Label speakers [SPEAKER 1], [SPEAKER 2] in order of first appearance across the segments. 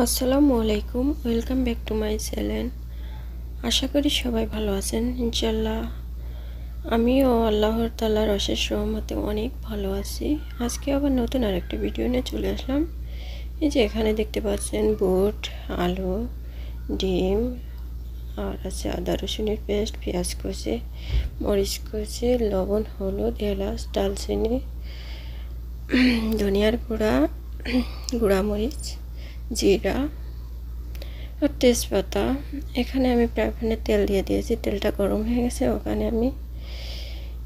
[SPEAKER 1] আসসালামু আলাইকুম welcome back to my channel আশা করি সবাই ভালো আছেন ইনশাল্লাহ আমিও আল্লাহর তাল্লাহ অশেষ রহমতে অনেক ভালো আছি আজকে আবার নতুন আরেকটি ভিডিও নিয়ে চলে আসলাম এই যে এখানে দেখতে পাচ্ছেন বুট আলু ডিম আর আছে আদা রসুনের পেস্ট পেঁয়াজ কষে মরিচ কষে লবণ হলুদ এলাচ ডালচিনি ধনিয়ার গুঁড়া গুঁড়ামরিচ জিরা আর তেজপাতা এখানে আমি প্যানে তেল দিয়ে দিয়েছি তেলটা গরম হয়ে গেছে ওখানে আমি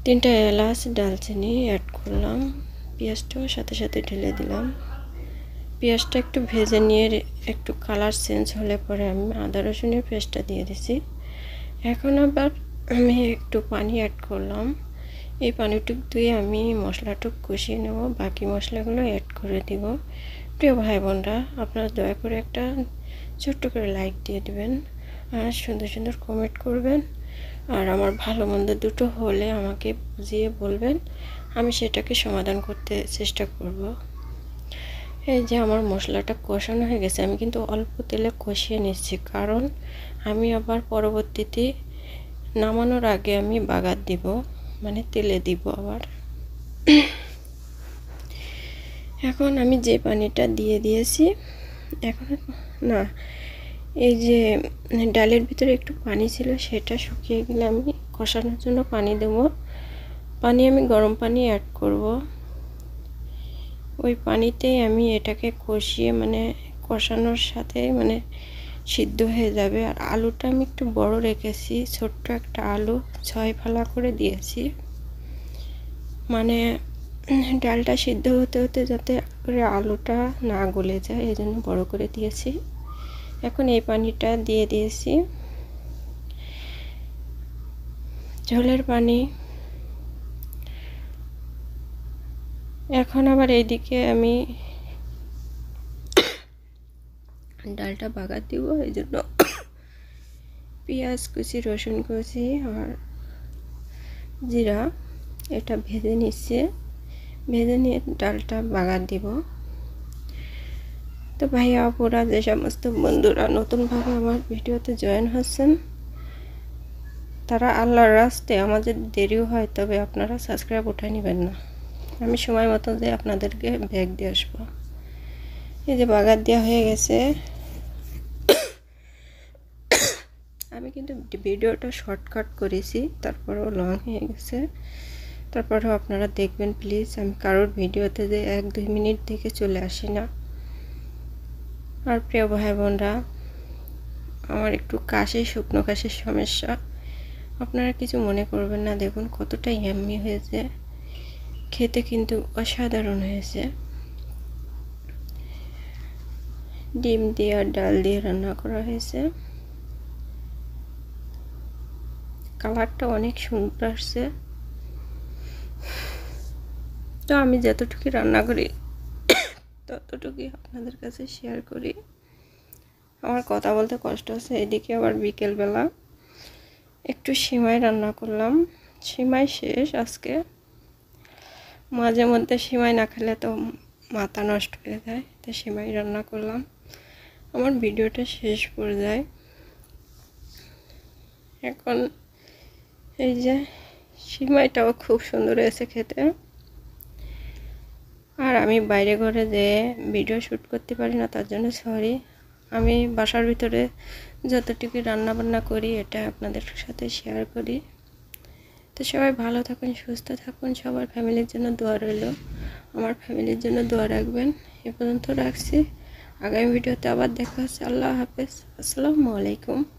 [SPEAKER 1] তিনটা এলাচ ডালচিনি অ্যাড করলাম পেঁয়াজটাও সাথে সাথে ঢেলে দিলাম পেঁয়াজটা একটু ভেজে নিয়ে একটু কালার চেঞ্জ হলে পরে আমি আদা রসুনের পেস্টটা দিয়ে দিছি এখন আবার আমি একটু পানি অ্যাড করলাম এই পানিটুক দিয়ে আমি মশলাটুক কষিয়ে নেব বাকি মশলাগুলো অ্যাড করে দিব প্রিয় ভাই বোনরা আপনারা দয়া করে একটা ছোট্ট করে লাইক দিয়ে দেবেন আর সুন্দর সুন্দর কমেন্ট করবেন আর আমার ভালো মন্দ দুটো হলে আমাকে বুঝিয়ে বলবেন আমি সেটাকে সমাধান করতে চেষ্টা করব এই যে আমার মশলাটা কষানো হয়ে গেছে আমি কিন্তু অল্প তেলে কষিয়ে নিচ্ছি কারণ আমি আবার পরবর্তীতে নামানোর আগে আমি বাগার দিব মানে তেলে দিব আবার এখন আমি যে পানিটা দিয়ে দিয়েছি এখন না এই যে ডালের ভিতরে একটু পানি ছিল সেটা শুকিয়ে গেলে আমি কষানোর জন্য পানি দেবো পানি আমি গরম পানি অ্যাড করব ওই পানিতেই আমি এটাকে কষিয়ে মানে কষানোর সাথে মানে সিদ্ধ হয়ে যাবে আর আলুটা আমি একটু বড় রেখেছি ছোট্ট একটা আলু ছয় ফালা করে দিয়েছি মানে ডালটা সিদ্ধ হতে হতে যাতে করে আলুটা না গলে যায় এই জন্য বড়ো করে দিয়েছি এখন এই পানিটা দিয়ে দিয়েছি ঝোলের পানি এখন আবার এইদিকে আমি ডালটা বাগা দিব এই জন্য পেঁয়াজ কুচি রসুন কুচি আর জিরা এটা ভেজে নিচ্ছে ভেজে নিয়ে ডালটা বাগার দিব তো ভাইয়া অপরা যে সমস্ত বন্ধুরা নতুনভাবে আমার ভিডিওতে জয়েন হচ্ছেন তারা আল্লাহর রাস্তে আমাদের দেরিও হয় তবে আপনারা সাবস্ক্রাইব উঠাই নেবেন না আমি সময় মতো যে আপনাদেরকে ব্যাগ দিয়ে আসবো এই যে বাগার দেওয়া হয়ে গেছে আমি কিন্তু ভিডিওটা শর্টকাট করেছি তারপরেও লং হয়ে গেছে তারপরেও আপনারা দেখবেন প্লিজ আমি কারোর ভিডিওতে যে এক দুই মিনিট থেকে চলে আসি না আর প্রিয় ভাই বোনরা আমার একটু কাশি শুকনো কাশির সমস্যা আপনারা কিছু মনে করবেন না দেখুন কতটা ইয়াম্মি হয়েছে খেতে কিন্তু অসাধারণ হয়েছে ডিম দিয়ে আর ডাল দিয়ে রান্না করা হয়েছে কালারটা অনেক সুন্দর আসছে তো আমি যতটুকু রান্না করি ততটুকুই আপনাদের কাছে শেয়ার করি আমার কথা বলতে কষ্ট হচ্ছে এদিকে আবার বিকেলবেলা একটু সিমাই রান্না করলাম সিমাই শেষ আজকে মাঝে মধ্যে সিমাই না খেলে তো মাথা নষ্ট হয়ে যায় তো সিমাই রান্না করলাম আমার ভিডিওটা শেষ পড়ে যায় এখন এই যে সিমাইটাও খুব সুন্দর হয়েছে খেতে আর আমি বাইরে ঘরে যে ভিডিও শ্যুট করতে পারি না তার জন্য সরি আমি বাসার ভিতরে যতটুকু রান্নাবান্না করি এটা আপনাদের সাথে শেয়ার করি তো সবাই ভালো থাকুন সুস্থ থাকুন সবার ফ্যামিলির জন্য দোয়া রইল আমার ফ্যামিলির জন্য দোয়া রাখবেন এ পর্যন্ত রাখছি আগামী ভিডিওতে আবার দেখা হচ্ছে আল্লাহ হাফেজ আসসালামু আলাইকুম